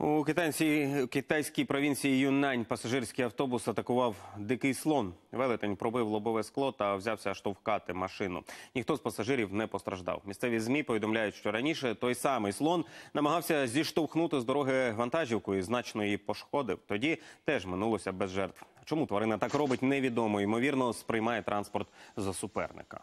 У китайській, китайській провінції юнань пасажирський автобус атакував дикий слон. Велетень пробив лобове скло та взявся штовхати машину. Ніхто з пасажирів не постраждав. Місцеві змі повідомляють, що раніше той самий слон намагався зіштовхнути з дороги вантажівку і значно її пошкодив. Тоді теж минулося без жертв. Чому тварина так робить? Невідомо ймовірно сприймає транспорт за суперника.